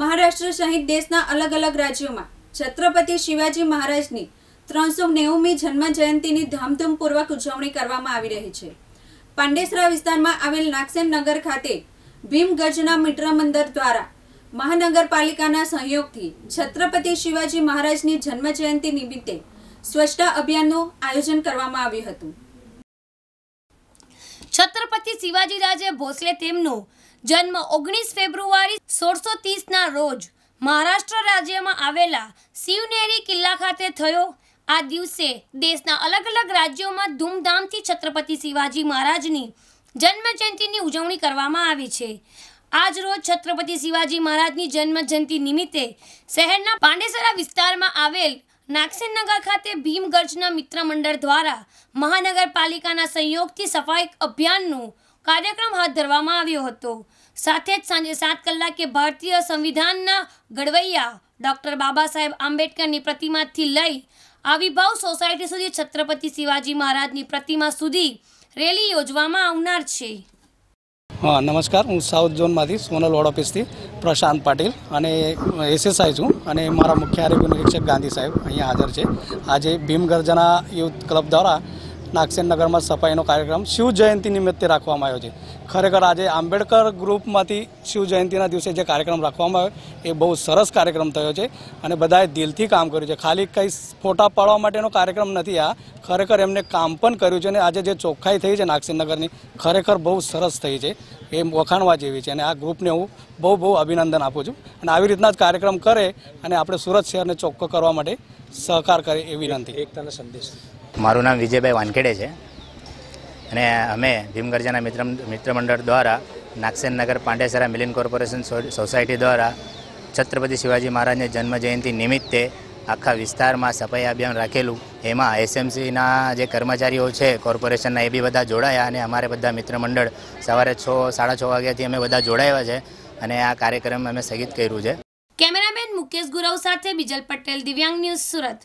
મહારાષ્ટ્ર સહિત દેશના અલગ અલગ રાજ્યોમાં છત્રપતિ શિવાજી મહારાજની ત્રણસો નેવુમી જન્મ જયંતિની ધામધૂમપૂર્વક ઉજવણી કરવામાં આવી રહી છે પાંડેસરા વિસ્તારમાં આવેલ નાગસેન નગર ખાતે ભીમગજના મિત્ર મંદિર દ્વારા મહાનગરપાલિકાના સહયોગથી છત્રપતિ શિવાજી મહારાજની જન્મ જયંતિ નિમિત્તે સ્વચ્છતા અભિયાનનું આયોજન કરવામાં આવ્યું હતું છત્રપતિ શિવાજી રાજે ભોસલે તેમનો જન્મ ઓગણીસ ફેબ્રુઆરી સોળસો ત્રીસના રોજ મહારાષ્ટ્ર રાજ્યમાં આવેલા શિવનેરી કિલ્લા ખાતે થયો આ દિવસે દેશના અલગ અલગ રાજ્યોમાં ધૂમધામથી છત્રપતિ શિવાજી મહારાજની જન્મજયંતિની ઉજવણી કરવામાં આવી છે આજ રોજ છત્રપતિ શિવાજી મહારાજની જન્મ જયંતિ નિમિત્તે શહેરના પાંડેસરા વિસ્તારમાં આવેલ નાગસેનનગર ખાતે ભીમ ગર્જના મિત્ર મંડળ દ્વારા મહાનગરપાલિકાના સંયોગથી સફાઈ અભિયાનનું કાર્યક્રમ હાથ ધરવામાં આવ્યો હતો સાથે જ સાંજે સાત કલાકે ભારતીય સંવિધાનના ઘડવૈયા ડૉક્ટર બાબા સાહેબ આંબેડકરની પ્રતિમાથી લઈ આવિભાવ સોસાયટી સુધી છત્રપતિ શિવાજી મહારાજની પ્રતિમા સુધી રેલી યોજવામાં આવનાર છે હા નમસ્કાર હું સાઉથ ઝોનમાંથી સોનલ વોર્ડ ઓફિસથી પ્રશાંત પાટીલ અને એસએસઆઈ છું અને મારા મુખ્ય આરોગ્ય નિરીક્ષક ગાંધી સાહેબ અહીંયા હાજર છે આજે ભીમ યુથ ક્લબ દ્વારા નાગસેન નગરમાં સફાઈનો કાર્યક્રમ શિવ જયંતિ નિમિત્તે રાખવામાં આવ્યો છે ખરેખર આજે આંબેડકર ગ્રુપમાંથી શિવ જયંતિના દિવસે જે કાર્યક્રમ રાખવામાં આવ્યો એ બહુ સરસ કાર્યક્રમ થયો છે અને બધાએ દિલથી કામ કર્યું છે ખાલી કંઈ ફોટા પાડવા માટેનો કાર્યક્રમ નથી આ ખરેખર એમને કામ પણ કર્યું છે અને આજે જે ચોખ્ખાઈ થઈ છે નાગસેન નગરની ખરેખર બહુ સરસ થઈ છે એ વખાણવા જેવી છે અને આ ગ્રુપને હું બહુ બહુ અભિનંદન આપું છું અને આવી રીતના જ કાર્યક્રમ કરે અને આપણે સુરત શહેરને ચોખ્ખો કરવા માટે સહકાર કરે એ વિનંતી એકતાનો સંદેશ મારું નામ વિજયભાઈ વાનખેડે છે અને અમે ભીમગરજાના મિત્ર મિત્રમંડળ મંડળ દ્વારા નાગસેનનગર પાંડેસરા મિલિન કોર્પોરેશન સોસાયટી દ્વારા છત્રપતિ શિવાજી મહારાજની જન્મજયંતિ નિમિત્તે આખા વિસ્તારમાં સફાઈ અભિયાન રાખેલું એમાં એસએમસીના જે કર્મચારીઓ છે કોર્પોરેશનના એ બી બધા જોડાયા અને અમારે બધા મિત્રમંડળ સવારે છ સાડા છ વાગ્યાથી અમે બધા જોડાયા છે અને આ કાર્યક્રમ અમે સ્થગિત કર્યું છે કેમેરામેન મુકેશ ગુરવ સાથે બિજલ પટેલ દિવ્યાંગ ન્યૂઝ સુરત